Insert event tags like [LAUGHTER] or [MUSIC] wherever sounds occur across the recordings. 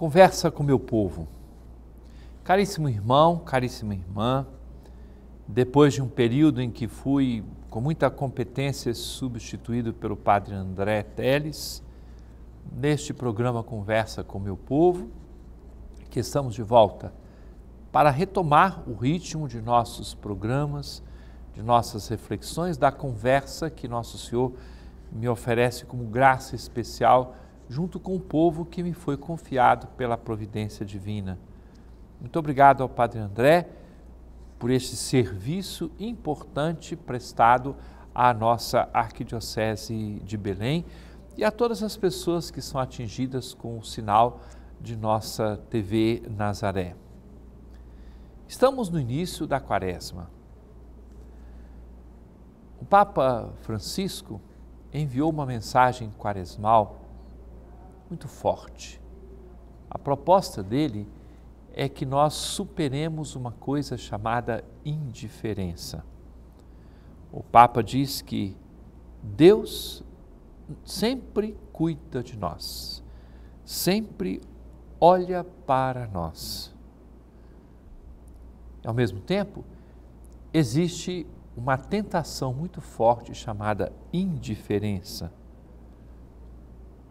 Conversa com meu povo. Caríssimo irmão, caríssima irmã, depois de um período em que fui com muita competência substituído pelo padre André Teles, neste programa Conversa com meu povo, que estamos de volta para retomar o ritmo de nossos programas, de nossas reflexões, da conversa que nosso Senhor me oferece como graça especial junto com o povo que me foi confiado pela providência divina. Muito obrigado ao Padre André por este serviço importante prestado à nossa Arquidiocese de Belém e a todas as pessoas que são atingidas com o sinal de nossa TV Nazaré. Estamos no início da Quaresma. O Papa Francisco enviou uma mensagem quaresmal muito forte. A proposta dele é que nós superemos uma coisa chamada indiferença. O Papa diz que Deus sempre cuida de nós, sempre olha para nós. Ao mesmo tempo, existe uma tentação muito forte chamada indiferença.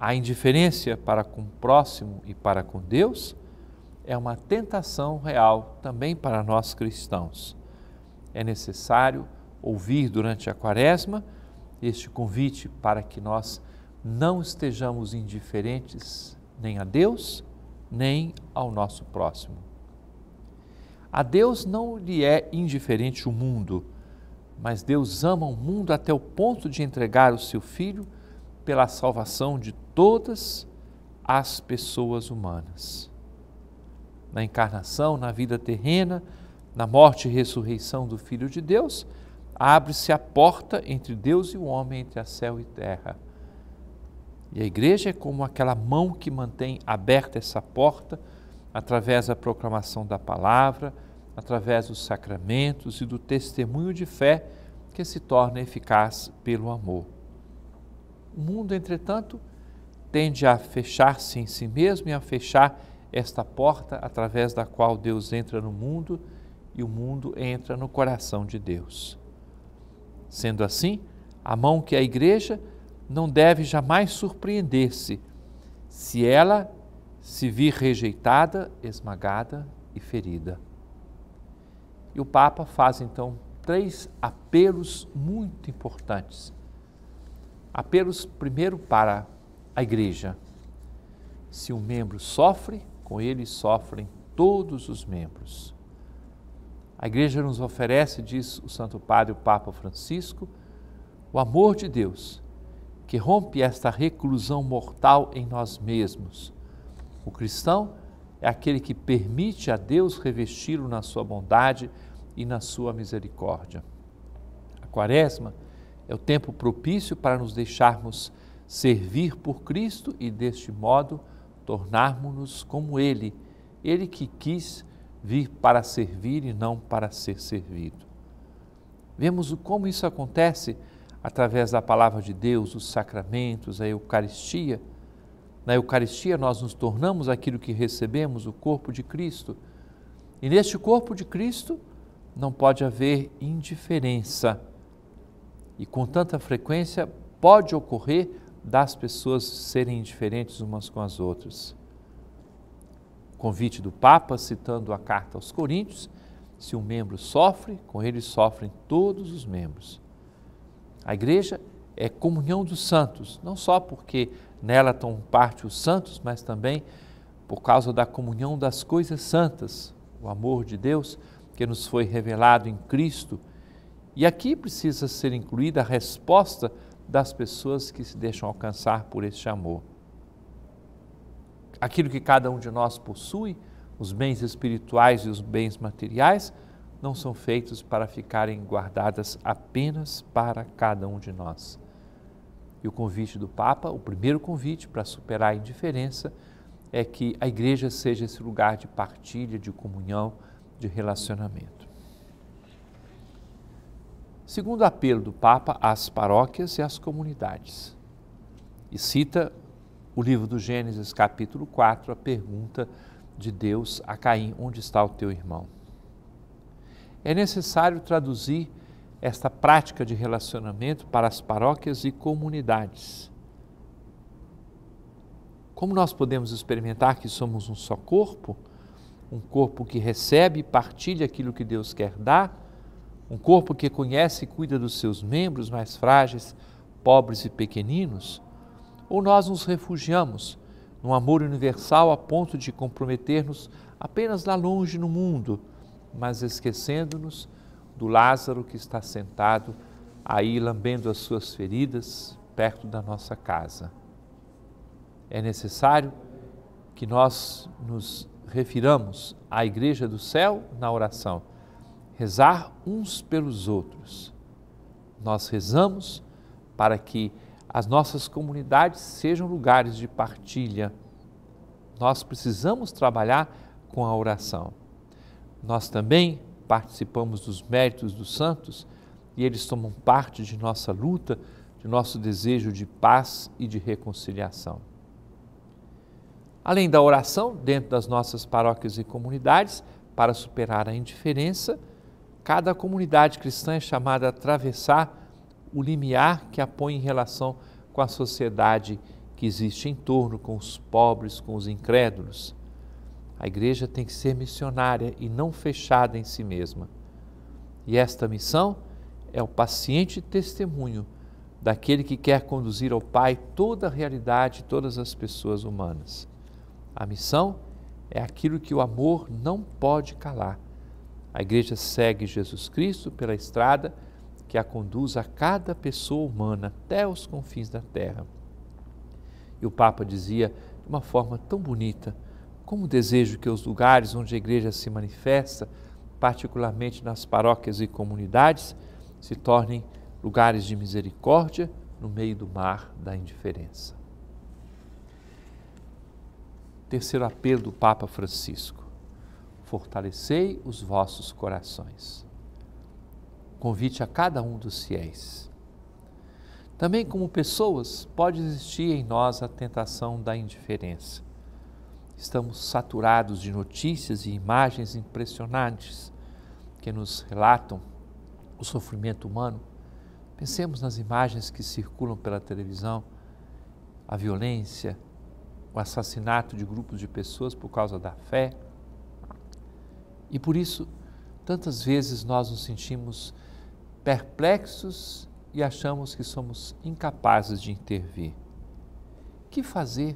A indiferença para com o próximo e para com Deus é uma tentação real também para nós cristãos. É necessário ouvir durante a quaresma este convite para que nós não estejamos indiferentes nem a Deus, nem ao nosso próximo. A Deus não lhe é indiferente o mundo, mas Deus ama o mundo até o ponto de entregar o seu Filho pela salvação de todas as pessoas humanas. Na encarnação, na vida terrena, na morte e ressurreição do Filho de Deus, abre-se a porta entre Deus e o homem, entre a céu e terra. E a igreja é como aquela mão que mantém aberta essa porta através da proclamação da palavra, através dos sacramentos e do testemunho de fé que se torna eficaz pelo amor. O mundo, entretanto, tende a fechar-se em si mesmo e a fechar esta porta através da qual Deus entra no mundo e o mundo entra no coração de Deus. Sendo assim, a mão que é a igreja não deve jamais surpreender-se se ela se vir rejeitada, esmagada e ferida. E o Papa faz então três apelos muito importantes apelos primeiro para a igreja. Se um membro sofre, com ele sofrem todos os membros. A igreja nos oferece, diz o Santo Padre, o Papa Francisco, o amor de Deus, que rompe esta reclusão mortal em nós mesmos. O cristão é aquele que permite a Deus revesti-lo na sua bondade e na sua misericórdia. A quaresma é o tempo propício para nos deixarmos servir por Cristo e, deste modo, tornarmos-nos como Ele, Ele que quis vir para servir e não para ser servido. Vemos como isso acontece através da palavra de Deus, os sacramentos, a Eucaristia. Na Eucaristia nós nos tornamos aquilo que recebemos, o corpo de Cristo. E neste corpo de Cristo não pode haver indiferença e com tanta frequência pode ocorrer das pessoas serem indiferentes umas com as outras. O convite do Papa, citando a carta aos Coríntios, se um membro sofre, com ele sofrem todos os membros. A igreja é comunhão dos santos, não só porque nela estão parte os santos, mas também por causa da comunhão das coisas santas, o amor de Deus que nos foi revelado em Cristo e aqui precisa ser incluída a resposta das pessoas que se deixam alcançar por este amor. Aquilo que cada um de nós possui, os bens espirituais e os bens materiais, não são feitos para ficarem guardadas apenas para cada um de nós. E o convite do Papa, o primeiro convite para superar a indiferença, é que a igreja seja esse lugar de partilha, de comunhão, de relacionamento segundo apelo do Papa às paróquias e às comunidades. E cita o livro do Gênesis, capítulo 4, a pergunta de Deus a Caim: Onde está o teu irmão? É necessário traduzir esta prática de relacionamento para as paróquias e comunidades. Como nós podemos experimentar que somos um só corpo, um corpo que recebe e partilha aquilo que Deus quer dar? Um corpo que conhece e cuida dos seus membros mais frágeis, pobres e pequeninos? Ou nós nos refugiamos num amor universal a ponto de comprometer-nos apenas lá longe no mundo, mas esquecendo-nos do Lázaro que está sentado aí lambendo as suas feridas perto da nossa casa? É necessário que nós nos refiramos à Igreja do Céu na oração rezar uns pelos outros. Nós rezamos para que as nossas comunidades sejam lugares de partilha. Nós precisamos trabalhar com a oração. Nós também participamos dos méritos dos santos e eles tomam parte de nossa luta, de nosso desejo de paz e de reconciliação. Além da oração, dentro das nossas paróquias e comunidades, para superar a indiferença, Cada comunidade cristã é chamada a atravessar o limiar que a põe em relação com a sociedade que existe em torno, com os pobres, com os incrédulos. A igreja tem que ser missionária e não fechada em si mesma. E esta missão é o paciente testemunho daquele que quer conduzir ao Pai toda a realidade, todas as pessoas humanas. A missão é aquilo que o amor não pode calar a igreja segue Jesus Cristo pela estrada que a conduz a cada pessoa humana até os confins da terra. E o Papa dizia de uma forma tão bonita: como desejo que os lugares onde a igreja se manifesta, particularmente nas paróquias e comunidades, se tornem lugares de misericórdia no meio do mar da indiferença. Terceiro apelo do Papa Francisco fortalecei os vossos corações. Convite a cada um dos fiéis. Também, como pessoas, pode existir em nós a tentação da indiferença. Estamos saturados de notícias e imagens impressionantes que nos relatam o sofrimento humano. Pensemos nas imagens que circulam pela televisão, a violência, o assassinato de grupos de pessoas por causa da fé e por isso, tantas vezes nós nos sentimos perplexos e achamos que somos incapazes de intervir. O que fazer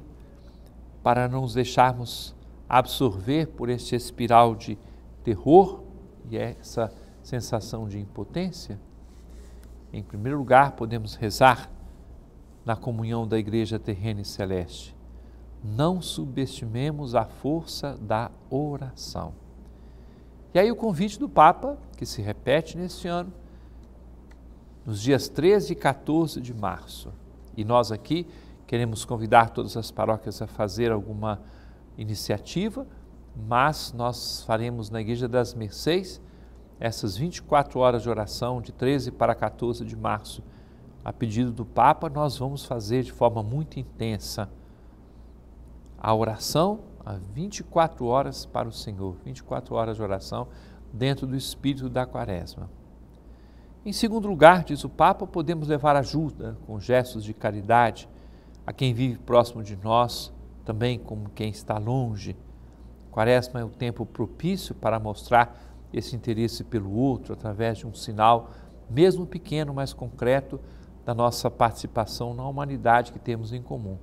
para não nos deixarmos absorver por este espiral de terror e essa sensação de impotência? Em primeiro lugar, podemos rezar na comunhão da Igreja Terrena e Celeste. Não subestimemos a força da oração. E aí o convite do Papa, que se repete neste ano, nos dias 13 e 14 de março. E nós aqui queremos convidar todas as paróquias a fazer alguma iniciativa, mas nós faremos na Igreja das Mercês essas 24 horas de oração de 13 para 14 de março. A pedido do Papa, nós vamos fazer de forma muito intensa a oração a 24 horas para o Senhor, 24 horas de oração dentro do espírito da quaresma. Em segundo lugar, diz o Papa, podemos levar ajuda com gestos de caridade a quem vive próximo de nós, também como quem está longe. Quaresma é o tempo propício para mostrar esse interesse pelo outro através de um sinal, mesmo pequeno, mas concreto, da nossa participação na humanidade que temos em comum.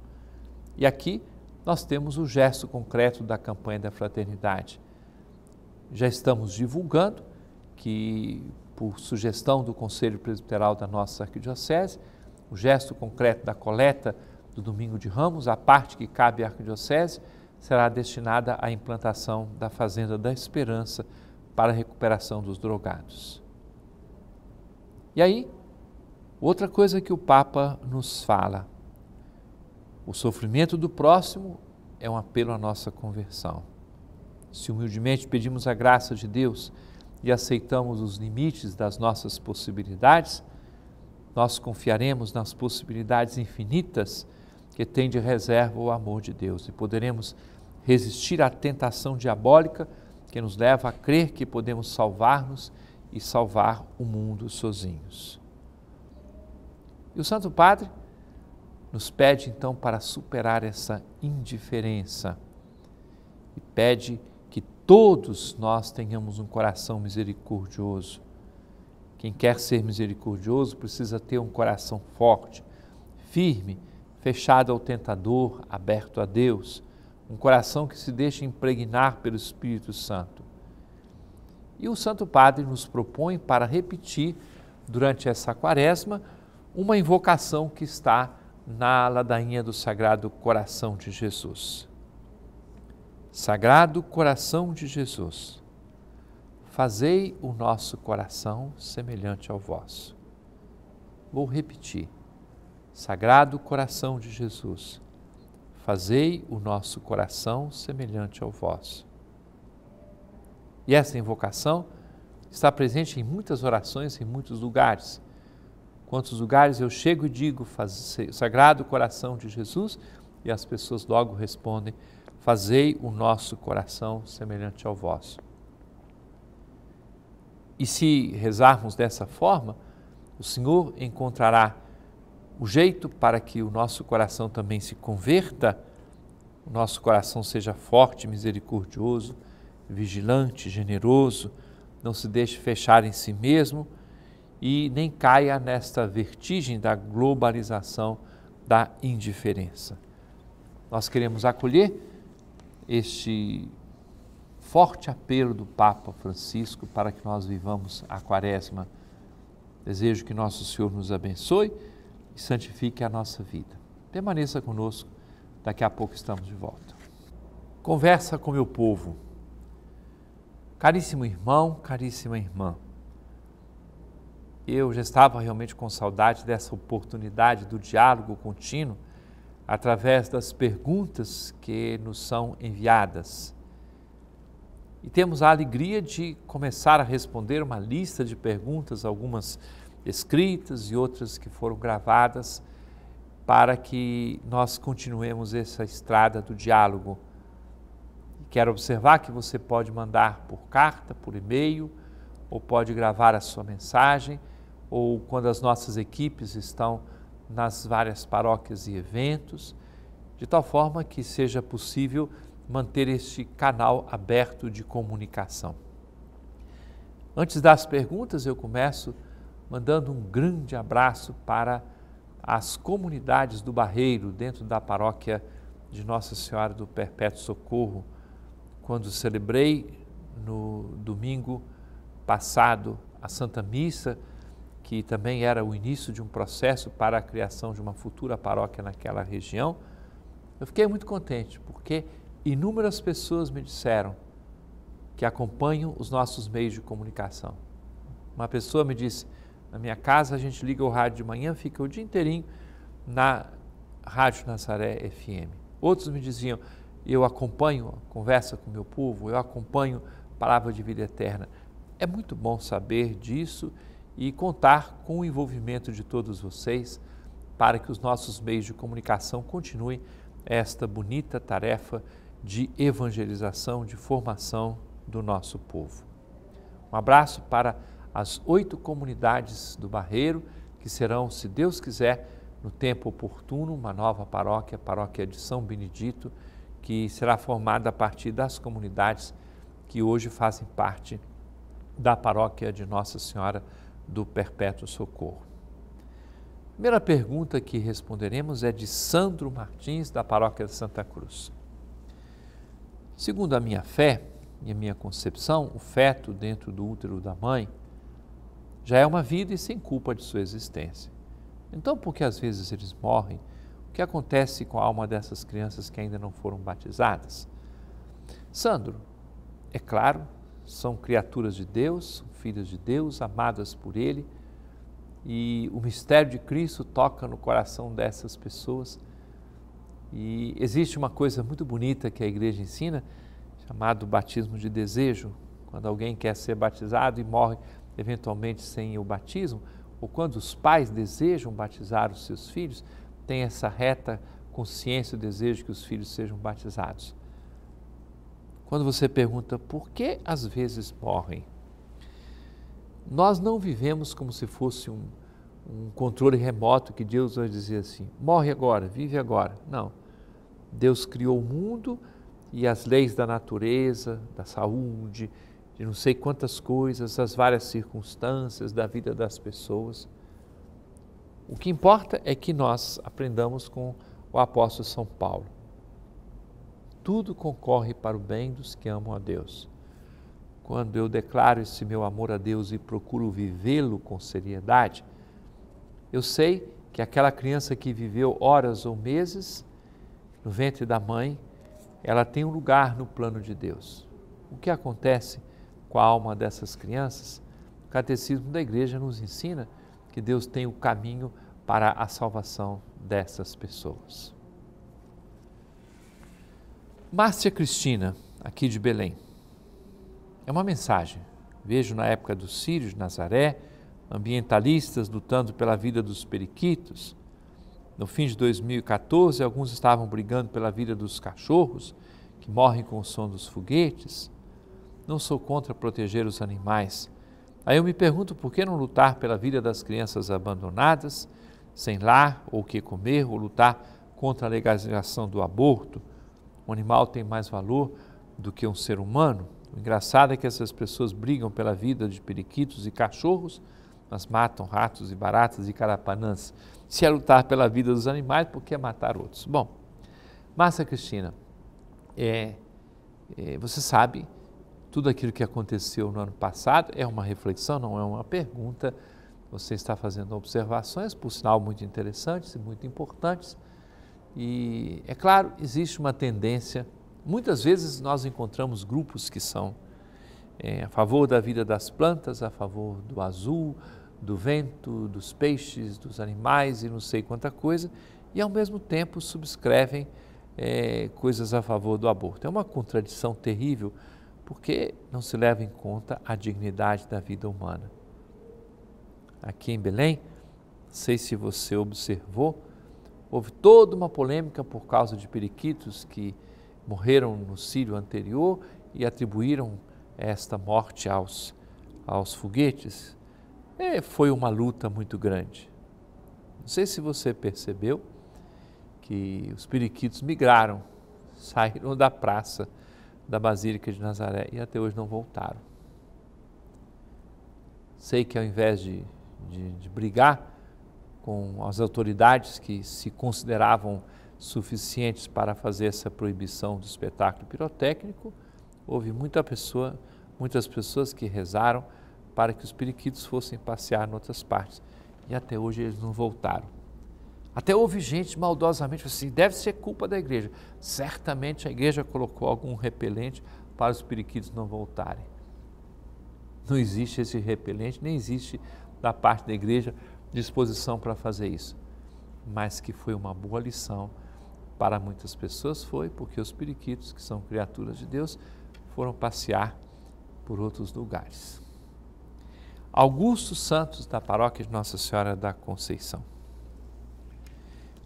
E aqui nós temos o gesto concreto da campanha da fraternidade. Já estamos divulgando que, por sugestão do Conselho Presbiteral da nossa Arquidiocese, o gesto concreto da coleta do Domingo de Ramos, a parte que cabe à Arquidiocese, será destinada à implantação da Fazenda da Esperança para a recuperação dos drogados. E aí, outra coisa que o Papa nos fala, o sofrimento do próximo é um apelo à nossa conversão. Se humildemente pedimos a graça de Deus e aceitamos os limites das nossas possibilidades, nós confiaremos nas possibilidades infinitas que tem de reserva o amor de Deus e poderemos resistir à tentação diabólica que nos leva a crer que podemos salvar-nos e salvar o mundo sozinhos. E o Santo Padre nos pede então para superar essa indiferença e pede que todos nós tenhamos um coração misericordioso. Quem quer ser misericordioso precisa ter um coração forte, firme, fechado ao tentador, aberto a Deus, um coração que se deixa impregnar pelo Espírito Santo. E o Santo Padre nos propõe para repetir durante essa quaresma uma invocação que está na ladainha do Sagrado Coração de Jesus. Sagrado Coração de Jesus, fazei o nosso coração semelhante ao vosso. Vou repetir. Sagrado Coração de Jesus, fazei o nosso coração semelhante ao vosso. E essa invocação está presente em muitas orações em muitos lugares quantos lugares eu chego e digo, faz, Sagrado Coração de Jesus, e as pessoas logo respondem, fazei o nosso coração semelhante ao vosso. E se rezarmos dessa forma, o Senhor encontrará o jeito para que o nosso coração também se converta, o nosso coração seja forte, misericordioso, vigilante, generoso, não se deixe fechar em si mesmo e nem caia nesta vertigem da globalização da indiferença. Nós queremos acolher este forte apelo do Papa Francisco para que nós vivamos a Quaresma. Desejo que nosso Senhor nos abençoe e santifique a nossa vida. Permaneça conosco, daqui a pouco estamos de volta. Conversa com meu povo. Caríssimo irmão, caríssima irmã. Eu já estava realmente com saudade dessa oportunidade do diálogo contínuo através das perguntas que nos são enviadas. E temos a alegria de começar a responder uma lista de perguntas, algumas escritas e outras que foram gravadas, para que nós continuemos essa estrada do diálogo. Quero observar que você pode mandar por carta, por e-mail, ou pode gravar a sua mensagem ou quando as nossas equipes estão nas várias paróquias e eventos, de tal forma que seja possível manter este canal aberto de comunicação. Antes das perguntas, eu começo mandando um grande abraço para as comunidades do Barreiro, dentro da paróquia de Nossa Senhora do Perpétuo Socorro, quando celebrei no domingo passado a Santa Missa que também era o início de um processo para a criação de uma futura paróquia naquela região, eu fiquei muito contente, porque inúmeras pessoas me disseram que acompanham os nossos meios de comunicação. Uma pessoa me disse: na minha casa a gente liga o rádio de manhã, fica o dia inteirinho na Rádio Nazaré FM. Outros me diziam: eu acompanho a conversa com o meu povo, eu acompanho a palavra de vida eterna. É muito bom saber disso e contar com o envolvimento de todos vocês para que os nossos meios de comunicação continuem esta bonita tarefa de evangelização, de formação do nosso povo. Um abraço para as oito comunidades do Barreiro, que serão, se Deus quiser, no tempo oportuno, uma nova paróquia, a paróquia de São Benedito, que será formada a partir das comunidades que hoje fazem parte da paróquia de Nossa Senhora do Perpétuo Socorro. A primeira pergunta que responderemos é de Sandro Martins, da Paróquia de Santa Cruz. Segundo a minha fé e a minha concepção, o feto dentro do útero da mãe já é uma vida e sem culpa de sua existência. Então, por que às vezes eles morrem? O que acontece com a alma dessas crianças que ainda não foram batizadas? Sandro, é claro, são criaturas de Deus, filhas de Deus, amadas por Ele, e o mistério de Cristo toca no coração dessas pessoas. E existe uma coisa muito bonita que a igreja ensina, chamado batismo de desejo, quando alguém quer ser batizado e morre eventualmente sem o batismo, ou quando os pais desejam batizar os seus filhos, tem essa reta consciência e desejo que os filhos sejam batizados. Quando você pergunta por que às vezes morrem, nós não vivemos como se fosse um, um controle remoto que Deus vai dizer assim: morre agora, vive agora. Não. Deus criou o mundo e as leis da natureza, da saúde, de não sei quantas coisas, as várias circunstâncias da vida das pessoas. O que importa é que nós aprendamos com o apóstolo São Paulo. Tudo concorre para o bem dos que amam a Deus quando eu declaro esse meu amor a Deus e procuro vivê-lo com seriedade, eu sei que aquela criança que viveu horas ou meses no ventre da mãe, ela tem um lugar no plano de Deus. O que acontece com a alma dessas crianças? O catecismo da igreja nos ensina que Deus tem o caminho para a salvação dessas pessoas. Márcia Cristina, aqui de Belém. É uma mensagem. Vejo na época dos sírios, Nazaré, ambientalistas lutando pela vida dos periquitos. No fim de 2014, alguns estavam brigando pela vida dos cachorros, que morrem com o som dos foguetes. Não sou contra proteger os animais. Aí eu me pergunto por que não lutar pela vida das crianças abandonadas, sem lar ou o que comer, ou lutar contra a legalização do aborto. O animal tem mais valor do que um ser humano. O engraçado é que essas pessoas brigam pela vida de periquitos e cachorros, mas matam ratos e baratas e carapanãs. Se é lutar pela vida dos animais, por que matar outros? Bom, Massa Cristina, é, é, você sabe, tudo aquilo que aconteceu no ano passado é uma reflexão, não é uma pergunta. Você está fazendo observações, por sinal, muito interessantes e muito importantes. E, é claro, existe uma tendência Muitas vezes nós encontramos grupos que são é, a favor da vida das plantas, a favor do azul, do vento, dos peixes, dos animais e não sei quanta coisa, e ao mesmo tempo subscrevem é, coisas a favor do aborto. É uma contradição terrível porque não se leva em conta a dignidade da vida humana. Aqui em Belém, sei se você observou, houve toda uma polêmica por causa de periquitos que morreram no Sírio anterior e atribuíram esta morte aos, aos foguetes. foi uma luta muito grande. Não sei se você percebeu que os periquitos migraram, [LAUGHS] saíram da praça da Basílica de Nazaré e até hoje não voltaram. Sei que ao invés de, de, de brigar com as autoridades que se consideravam suficientes para fazer essa proibição do espetáculo pirotécnico, houve muita pessoa, muitas pessoas que rezaram para que os periquitos fossem passear em outras partes. E até hoje eles não voltaram. Até houve gente maldosamente assim, deve ser culpa da igreja. Certamente a igreja colocou algum repelente para os periquitos não voltarem. Não existe esse repelente, nem existe da parte da igreja disposição para fazer isso. Mas que foi uma boa lição para muitas pessoas foi porque os periquitos, que são criaturas de Deus, foram passear por outros lugares. Augusto Santos, da paróquia de Nossa Senhora da Conceição.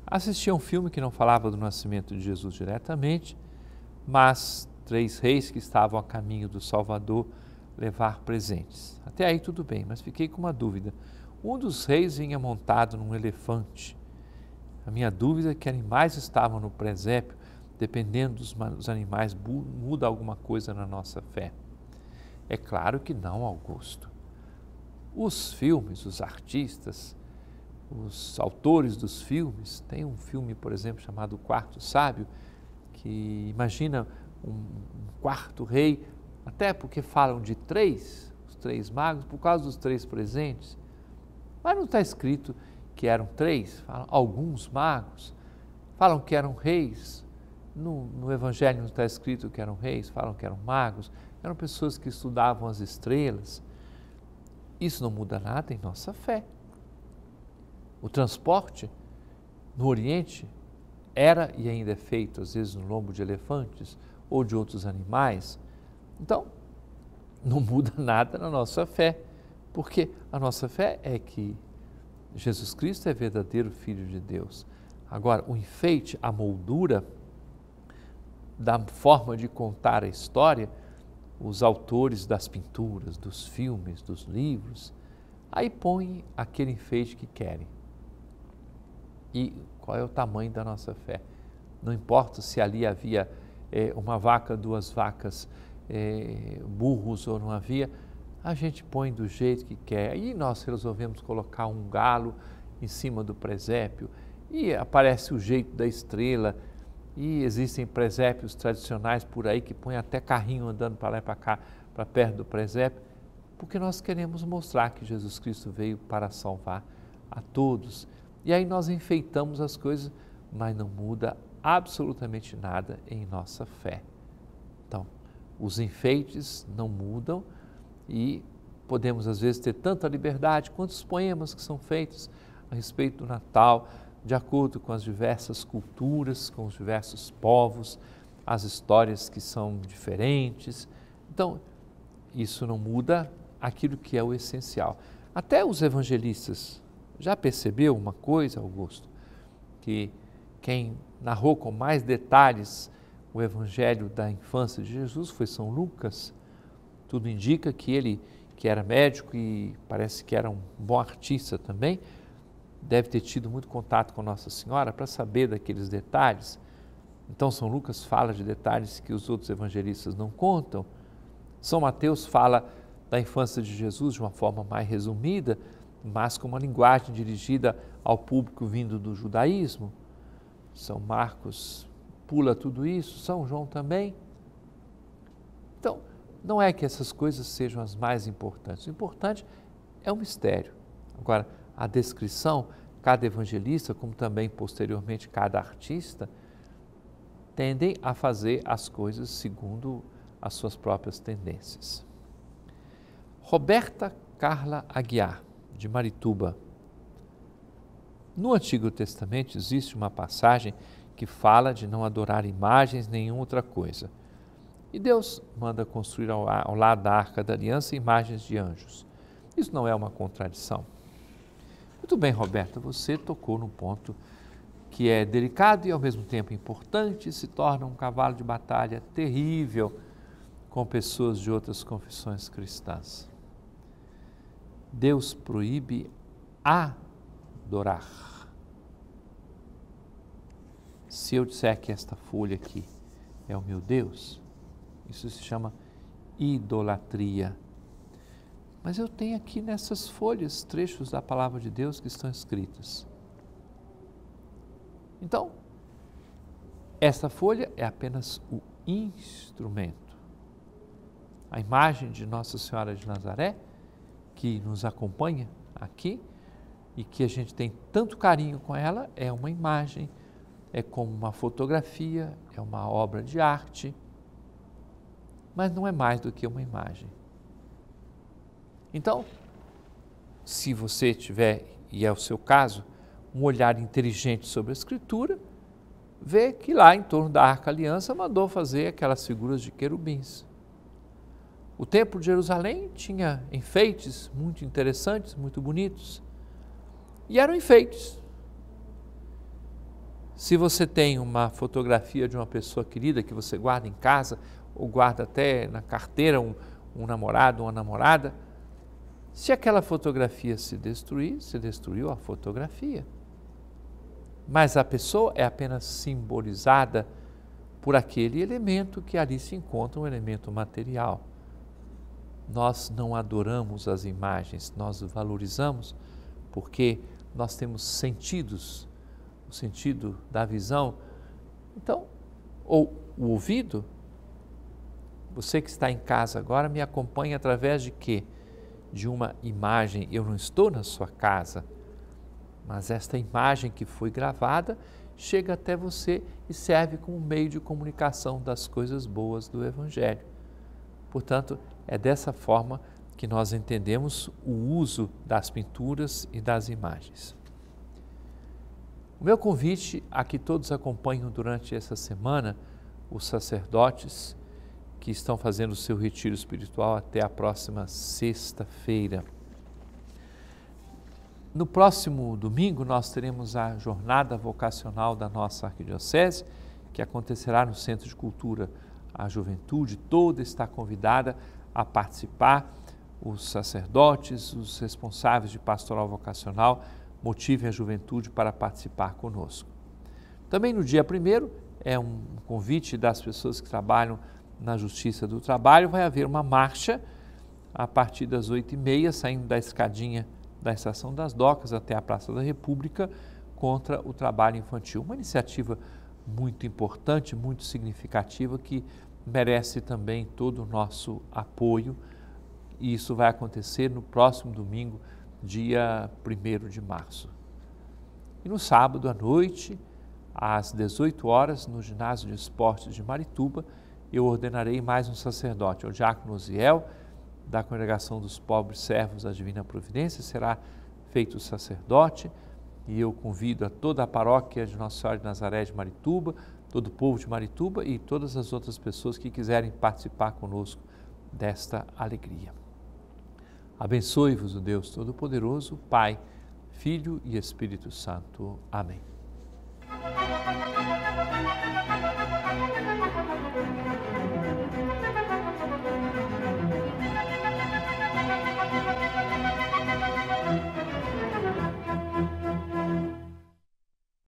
Assistia a um filme que não falava do nascimento de Jesus diretamente, mas três reis que estavam a caminho do Salvador levar presentes. Até aí tudo bem, mas fiquei com uma dúvida. Um dos reis vinha montado num elefante a minha dúvida é que animais estavam no presépio, dependendo dos, animais, muda alguma coisa na nossa fé. É claro que não, Augusto. Os filmes, os artistas, os autores dos filmes, tem um filme, por exemplo, chamado Quarto Sábio, que imagina um quarto rei, até porque falam de três, os três magos, por causa dos três presentes. Mas não está escrito que eram três, falam, alguns magos, falam que eram reis. No, no Evangelho não está escrito que eram reis, falam que eram magos, eram pessoas que estudavam as estrelas. Isso não muda nada em nossa fé. O transporte no Oriente era e ainda é feito, às vezes, no lombo de elefantes ou de outros animais. Então, não [LAUGHS] muda nada na nossa fé, porque a nossa fé é que Jesus Cristo é verdadeiro Filho de Deus. Agora, o enfeite, a moldura da forma de contar a história, os autores das pinturas, dos filmes, dos livros, aí põem aquele enfeite que querem. E qual é o tamanho da nossa fé? Não importa se ali havia é, uma vaca, duas vacas, é, burros ou não havia, a gente põe do jeito que quer. E nós resolvemos colocar um galo em cima do presépio e aparece o jeito da estrela. E existem presépios tradicionais por aí que põem até carrinho andando para lá e para cá, para perto do presépio, porque nós queremos mostrar que Jesus Cristo veio para salvar a todos. E aí nós enfeitamos as coisas, mas não muda absolutamente nada em nossa fé. Então, os enfeites não mudam, e podemos, às vezes, ter tanta liberdade quantos poemas que são feitos a respeito do Natal, de acordo com as diversas culturas, com os diversos povos, as histórias que são diferentes. Então, isso não muda aquilo que é o essencial. Até os evangelistas já percebeu uma coisa, Augusto, que quem narrou com mais detalhes o evangelho da infância de Jesus foi São Lucas tudo indica que ele, que era médico e parece que era um bom artista também, deve ter tido muito contato com Nossa Senhora para saber daqueles detalhes. Então, São Lucas fala de detalhes que os outros evangelistas não contam. São Mateus fala da infância de Jesus de uma forma mais resumida, mas com uma linguagem dirigida ao público vindo do judaísmo. São Marcos pula tudo isso, São João também. Então, não é que essas coisas sejam as mais importantes. O importante é o mistério. Agora, a descrição, cada evangelista, como também posteriormente cada artista, tendem a fazer as coisas segundo as suas próprias tendências. Roberta Carla Aguiar, de Marituba. No Antigo Testamento existe uma passagem que fala de não adorar imagens nem outra coisa. E Deus manda construir ao, ao lado da arca da aliança imagens de anjos. Isso não é uma contradição. Muito bem, Roberta, você tocou num ponto que é delicado e ao mesmo tempo importante, se torna um cavalo de batalha terrível com pessoas de outras confissões cristãs. Deus proíbe adorar. Se eu disser que esta folha aqui é o meu Deus, isso se chama idolatria. Mas eu tenho aqui nessas folhas trechos da palavra de Deus que estão escritos. Então, essa folha é apenas o instrumento. A imagem de Nossa Senhora de Nazaré, que nos acompanha aqui e que a gente tem tanto carinho com ela, é uma imagem, é como uma fotografia, é uma obra de arte mas não é mais do que uma imagem. Então, se você tiver, e é o seu caso, um olhar inteligente sobre a Escritura, vê que lá em torno da Arca Aliança mandou fazer aquelas figuras de querubins. O Templo de Jerusalém tinha enfeites muito interessantes, muito bonitos, e eram enfeites. Se você tem uma fotografia de uma pessoa querida que você guarda em casa, ou guarda até na carteira um, um namorado, uma namorada. Se aquela fotografia se destruir, se destruiu a fotografia. Mas a pessoa é apenas simbolizada por aquele elemento que ali se encontra, um elemento material. Nós não adoramos as imagens, nós valorizamos porque nós temos sentidos, o sentido da visão, então, ou o ouvido, você que está em casa agora me acompanha através de quê? De uma imagem. Eu não estou na sua casa, mas esta imagem que foi gravada chega até você e serve como meio de comunicação das coisas boas do Evangelho. Portanto, é dessa forma que nós entendemos o uso das pinturas e das imagens. O meu convite a que todos acompanham durante essa semana os sacerdotes que estão fazendo o seu retiro espiritual até a próxima sexta-feira. No próximo domingo, nós teremos a jornada vocacional da nossa arquidiocese, que acontecerá no Centro de Cultura. A juventude toda está convidada a participar, os sacerdotes, os responsáveis de pastoral vocacional, motivem a juventude para participar conosco. Também no dia primeiro é um convite das pessoas que trabalham na Justiça do Trabalho, vai haver uma marcha a partir das 8h30, saindo da escadinha da Estação das Docas até a Praça da República, contra o trabalho infantil. Uma iniciativa muito importante, muito significativa, que merece também todo o nosso apoio. E isso vai acontecer no próximo domingo, dia 1 de março. E no sábado à noite, às 18 horas, no Ginásio de Esportes de Marituba, eu ordenarei mais um sacerdote, o diácono Ziel, da congregação dos pobres servos da Divina Providência, será feito sacerdote, e eu convido a toda a paróquia de Nossa Senhora de Nazaré de Marituba, todo o povo de Marituba e todas as outras pessoas que quiserem participar conosco desta alegria. Abençoe-vos o Deus Todo-Poderoso, Pai, Filho e Espírito Santo. Amém.